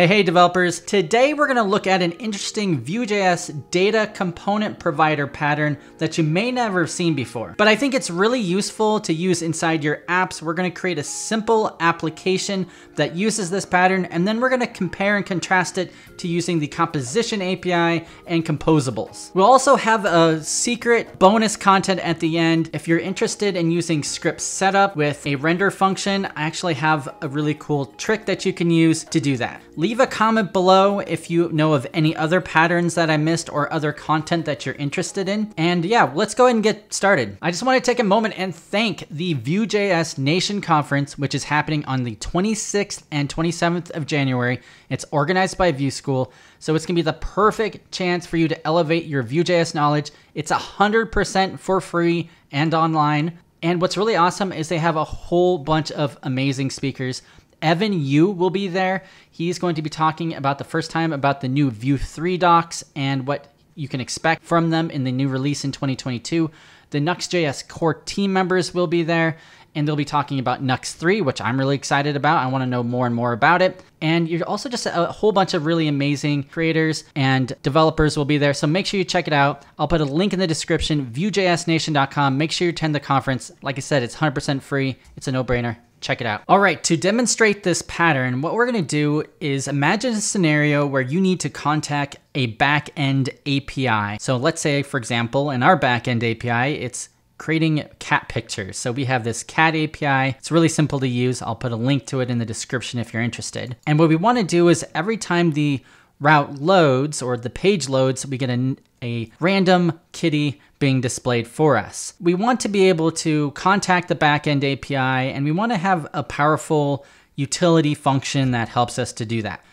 Hey, hey developers. Today we're gonna look at an interesting Vue.js data component provider pattern that you may never have seen before, but I think it's really useful to use inside your apps. We're gonna create a simple application that uses this pattern, and then we're gonna compare and contrast it to using the composition API and composables. We'll also have a secret bonus content at the end. If you're interested in using script setup with a render function, I actually have a really cool trick that you can use to do that. Leave Leave a comment below if you know of any other patterns that I missed or other content that you're interested in. And yeah, let's go ahead and get started. I just want to take a moment and thank the Vue.js Nation Conference, which is happening on the 26th and 27th of January. It's organized by Vue School, so it's going to be the perfect chance for you to elevate your Vue.js knowledge. It's 100% for free and online. And what's really awesome is they have a whole bunch of amazing speakers. Evan Yu will be there. He's going to be talking about the first time about the new View 3 docs and what you can expect from them in the new release in 2022. The Nux.js core team members will be there and they'll be talking about Nux 3, which I'm really excited about. I want to know more and more about it. And you're also just a whole bunch of really amazing creators and developers will be there. So make sure you check it out. I'll put a link in the description, viewjsnation.com. Make sure you attend the conference. Like I said, it's 100% free. It's a no-brainer check it out. All right, to demonstrate this pattern, what we're gonna do is imagine a scenario where you need to contact a backend API. So let's say, for example, in our backend API, it's creating cat pictures. So we have this cat API. It's really simple to use. I'll put a link to it in the description if you're interested. And what we wanna do is every time the route loads or the page loads, we get a, a random kitty being displayed for us. We want to be able to contact the backend API and we want to have a powerful utility function that helps us to do that.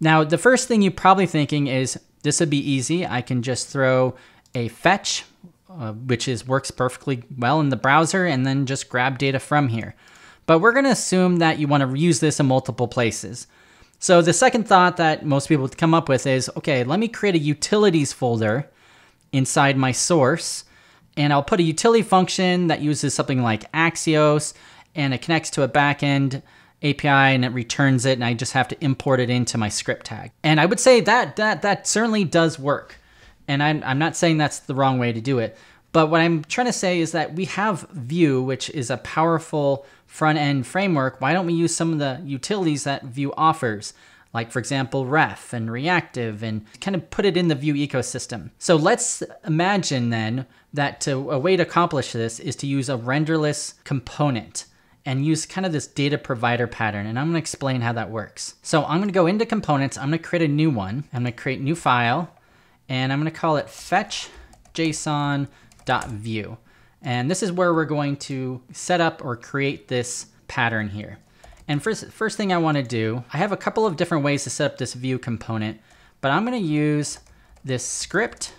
Now, the first thing you're probably thinking is this would be easy. I can just throw a fetch, uh, which is works perfectly well in the browser, and then just grab data from here. But we're going to assume that you want to use this in multiple places. So the second thought that most people come up with is, okay, let me create a utilities folder inside my source, and I'll put a utility function that uses something like Axios, and it connects to a backend API and it returns it, and I just have to import it into my script tag. And I would say that that that certainly does work. And I'm, I'm not saying that's the wrong way to do it. But what I'm trying to say is that we have Vue, which is a powerful front end framework. Why don't we use some of the utilities that Vue offers? like for example ref and reactive and kind of put it in the view ecosystem so let's imagine then that to, a way to accomplish this is to use a renderless component and use kind of this data provider pattern and i'm going to explain how that works so i'm going to go into components i'm going to create a new one i'm going to create new file and i'm going to call it fetch json view. And this is where we're going to set up or create this pattern here. And first, first thing I wanna do, I have a couple of different ways to set up this view component, but I'm gonna use this script,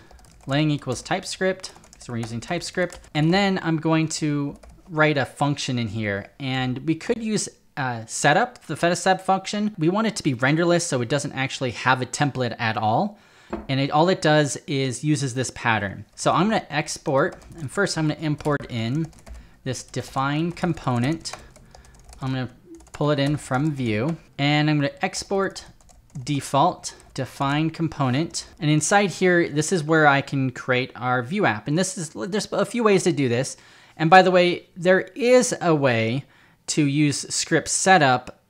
lang equals TypeScript, so we're using TypeScript. And then I'm going to write a function in here. And we could use uh, setup, the feta function. We want it to be renderless so it doesn't actually have a template at all and it, all it does is uses this pattern. So I'm gonna export, and first I'm gonna import in this define component. I'm gonna pull it in from view, and I'm gonna export default define component. And inside here, this is where I can create our view app. And this is, there's a few ways to do this. And by the way, there is a way to use script setup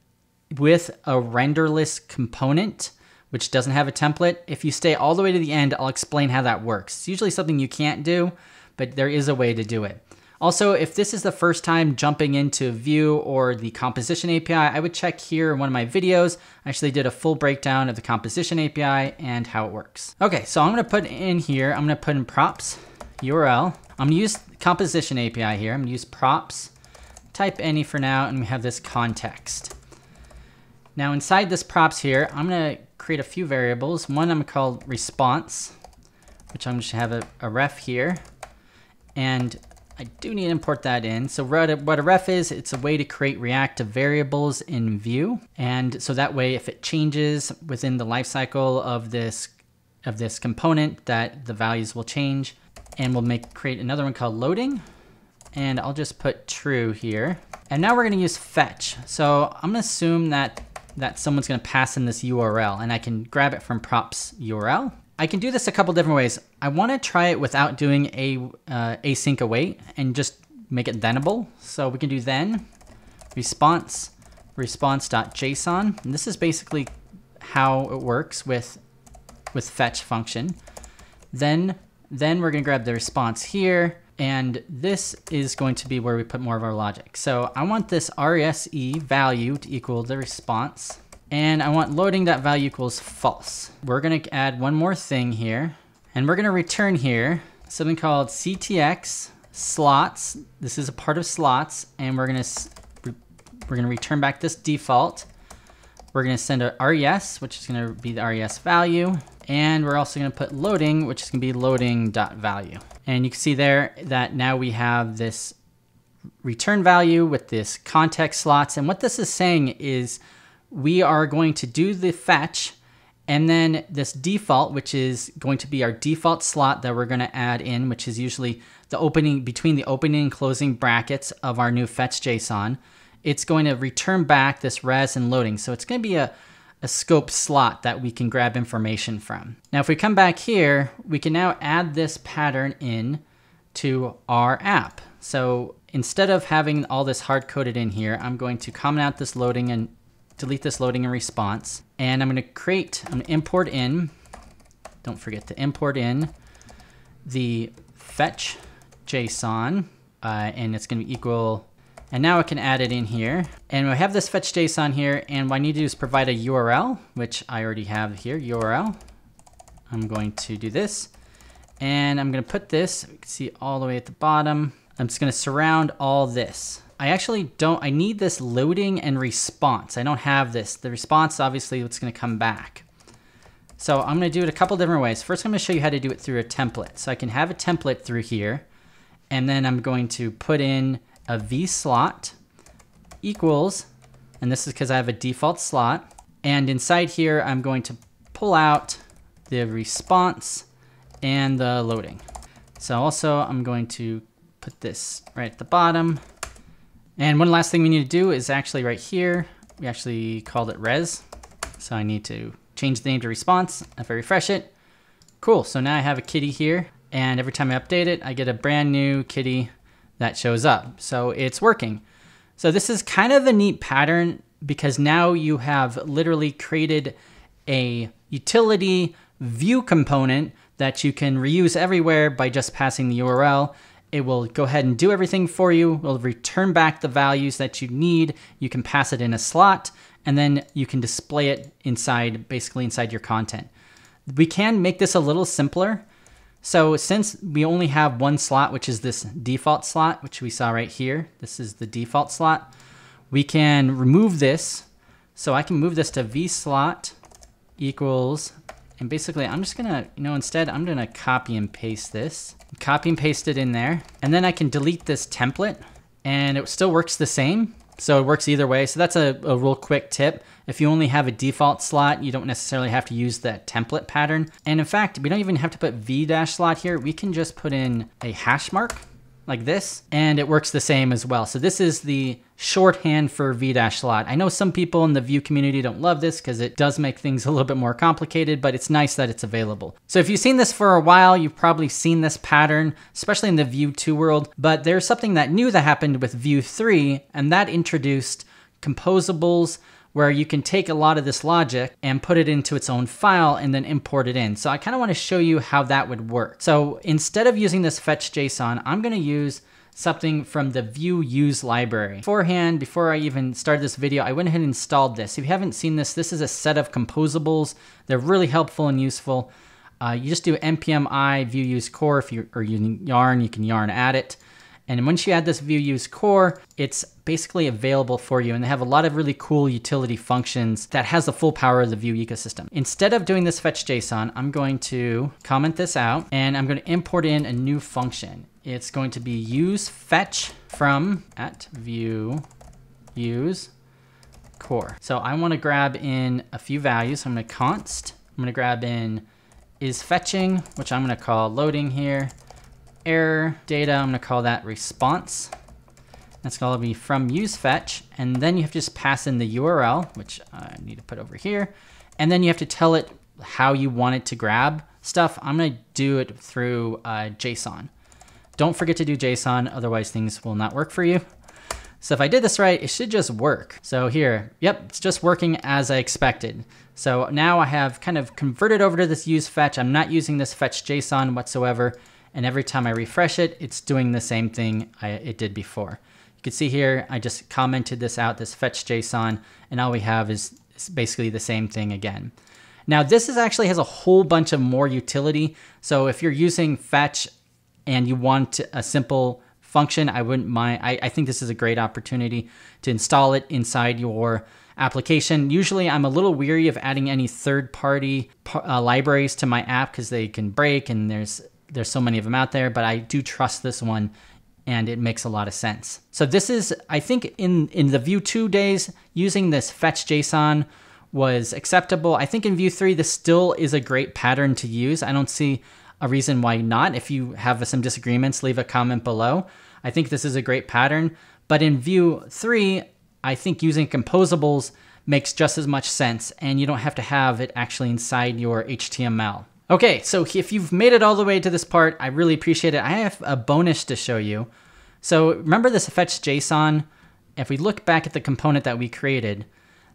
with a renderless component which doesn't have a template. If you stay all the way to the end, I'll explain how that works. It's usually something you can't do, but there is a way to do it. Also, if this is the first time jumping into Vue or the Composition API, I would check here in one of my videos. I actually did a full breakdown of the Composition API and how it works. Okay, so I'm gonna put in here, I'm gonna put in props, URL. I'm gonna use Composition API here. I'm gonna use props, type any for now, and we have this context. Now inside this props here, I'm gonna create a few variables. One I'm called response, which I'm just have a, a ref here. And I do need to import that in. So what a, what a ref is, it's a way to create reactive variables in view, And so that way, if it changes within the lifecycle of this of this component, that the values will change. And we'll make create another one called loading. And I'll just put true here. And now we're gonna use fetch. So I'm gonna assume that that someone's gonna pass in this URL and I can grab it from props URL. I can do this a couple different ways. I wanna try it without doing a uh, async await and just make it thenable. So we can do then response response.json. And this is basically how it works with with fetch function. Then then we're gonna grab the response here and this is going to be where we put more of our logic. So I want this res value to equal the response. And I want loading that value equals false. We're gonna add one more thing here. And we're gonna return here something called CTX slots. This is a part of slots. And we're gonna, we're gonna return back this default. We're gonna send a RES, which is gonna be the RES value. And we're also gonna put loading, which is gonna be loading dot value. And you can see there that now we have this return value with this context slots. And what this is saying is we are going to do the fetch and then this default, which is going to be our default slot that we're going to add in, which is usually the opening between the opening and closing brackets of our new fetch JSON. It's going to return back this res and loading. So it's going to be a a scope slot that we can grab information from. Now, if we come back here, we can now add this pattern in to our app. So instead of having all this hard coded in here, I'm going to comment out this loading and delete this loading and response. And I'm going to create, I'm going to import in, don't forget to import in the fetch JSON, uh, and it's going to equal and now I can add it in here. And we have this fetch JSON here, and what I need to do is provide a URL, which I already have here, URL. I'm going to do this. And I'm gonna put this, you can see all the way at the bottom. I'm just gonna surround all this. I actually don't, I need this loading and response. I don't have this. The response, obviously, it's gonna come back. So I'm gonna do it a couple different ways. First, I'm gonna show you how to do it through a template. So I can have a template through here, and then I'm going to put in a v slot equals, and this is because I have a default slot, and inside here I'm going to pull out the response and the loading. So also I'm going to put this right at the bottom. And one last thing we need to do is actually right here, we actually called it res. So I need to change the name to response. If I refresh it, cool. So now I have a kitty here and every time I update it, I get a brand new kitty that shows up. So it's working. So this is kind of a neat pattern because now you have literally created a utility view component that you can reuse everywhere by just passing the URL. It will go ahead and do everything for you. It will return back the values that you need. You can pass it in a slot and then you can display it inside, basically inside your content. We can make this a little simpler so since we only have one slot, which is this default slot, which we saw right here, this is the default slot, we can remove this. So I can move this to v slot equals, and basically I'm just gonna, you know, instead I'm gonna copy and paste this, copy and paste it in there, and then I can delete this template, and it still works the same. So it works either way. So that's a, a real quick tip. If you only have a default slot, you don't necessarily have to use the template pattern. And in fact, we don't even have to put v-slot dash here. We can just put in a hash mark like this, and it works the same as well. So this is the shorthand for V dash lot. I know some people in the Vue community don't love this because it does make things a little bit more complicated, but it's nice that it's available. So if you've seen this for a while, you've probably seen this pattern, especially in the Vue 2 world, but there's something that new that happened with Vue 3, and that introduced composables, where you can take a lot of this logic and put it into its own file and then import it in. So I kind of want to show you how that would work. So instead of using this fetch JSON, I'm going to use something from the view use library. Beforehand, before I even started this video, I went ahead and installed this. If you haven't seen this, this is a set of composables. They're really helpful and useful. Uh, you just do npm i view use core. If you are using yarn, you can yarn add it. And once you add this view use core, it's basically available for you and they have a lot of really cool utility functions that has the full power of the Vue ecosystem. Instead of doing this fetch JSON, I'm going to comment this out and I'm going to import in a new function. It's going to be use fetch from at view use core. So I want to grab in a few values. I'm going to const, I'm going to grab in is fetching, which I'm going to call loading here, error data, I'm going to call that response. That's going to be from use fetch, and then you have to just pass in the URL, which I need to put over here, and then you have to tell it how you want it to grab stuff. I'm going to do it through uh, JSON. Don't forget to do JSON, otherwise things will not work for you. So if I did this right, it should just work. So here, yep, it's just working as I expected. So now I have kind of converted over to this use fetch. I'm not using this fetch JSON whatsoever. And every time I refresh it, it's doing the same thing I, it did before. You can see here, I just commented this out, this fetch JSON, and all we have is basically the same thing again. Now this is actually has a whole bunch of more utility. So if you're using fetch and you want a simple function, I wouldn't mind, I, I think this is a great opportunity to install it inside your application. Usually I'm a little weary of adding any third party uh, libraries to my app because they can break and there's there's so many of them out there, but I do trust this one and it makes a lot of sense. So this is, I think in, in the Vue 2 days, using this fetch JSON was acceptable. I think in Vue 3, this still is a great pattern to use. I don't see a reason why not. If you have some disagreements, leave a comment below. I think this is a great pattern, but in Vue 3, I think using composables makes just as much sense and you don't have to have it actually inside your HTML. Okay, so if you've made it all the way to this part, I really appreciate it. I have a bonus to show you. So remember this fetch JSON. If we look back at the component that we created,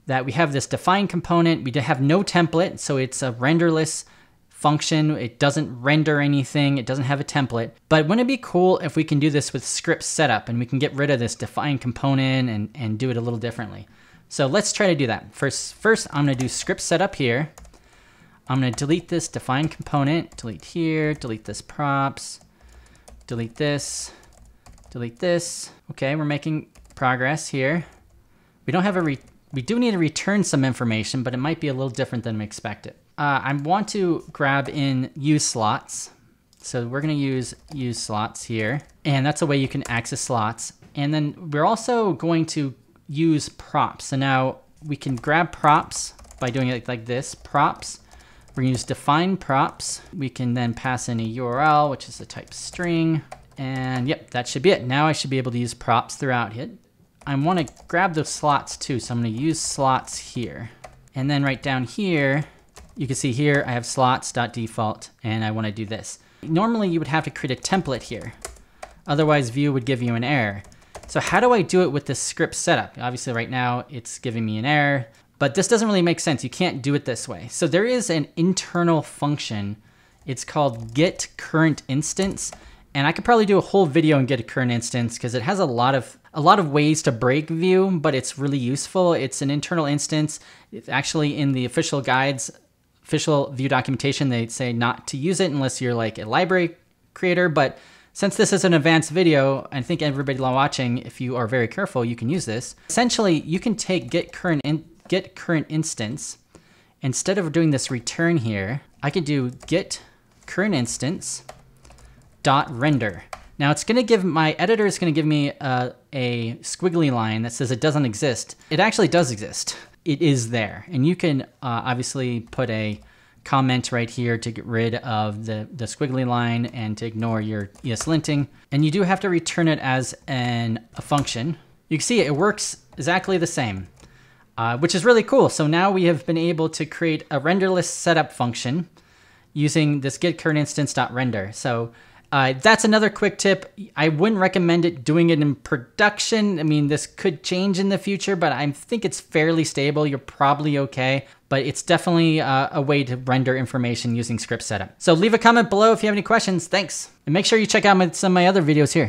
that we have this define component, we have no template, so it's a renderless function. It doesn't render anything. It doesn't have a template. But wouldn't it be cool if we can do this with script setup and we can get rid of this define component and, and do it a little differently? So let's try to do that. First, first I'm going to do script setup here. I'm gonna delete this define component, delete here, delete this props, delete this, delete this. Okay, we're making progress here. We don't have a, re we do need to return some information, but it might be a little different than we expected. Uh, I want to grab in use slots. So we're gonna use use slots here. And that's a way you can access slots. And then we're also going to use props. So now we can grab props by doing it like this, props, we're gonna use define props. We can then pass in a URL, which is a type string. And yep, that should be it. Now I should be able to use props throughout it. I wanna grab those slots too, so I'm gonna use slots here. And then right down here, you can see here I have slots.default and I wanna do this. Normally you would have to create a template here. Otherwise view would give you an error. So how do I do it with this script setup? Obviously right now it's giving me an error. But this doesn't really make sense. You can't do it this way. So there is an internal function. It's called get current instance. And I could probably do a whole video and get a current instance because it has a lot of a lot of ways to break view, but it's really useful. It's an internal instance. It's actually in the official guides, official view documentation, they say not to use it unless you're like a library creator. But since this is an advanced video, I think everybody watching, if you are very careful, you can use this. Essentially, you can take get current in get current instance, instead of doing this return here, I could do get current instance dot render. Now it's gonna give, my editor is gonna give me uh, a squiggly line that says it doesn't exist. It actually does exist. It is there. And you can uh, obviously put a comment right here to get rid of the, the squiggly line and to ignore your eslinting. And you do have to return it as an, a function. You can see it works exactly the same. Uh, which is really cool. So now we have been able to create a renderless setup function using this git current instance.render. So uh, that's another quick tip. I wouldn't recommend it doing it in production. I mean, this could change in the future, but I think it's fairly stable. You're probably okay, but it's definitely uh, a way to render information using script setup. So leave a comment below if you have any questions. Thanks. And make sure you check out my, some of my other videos here.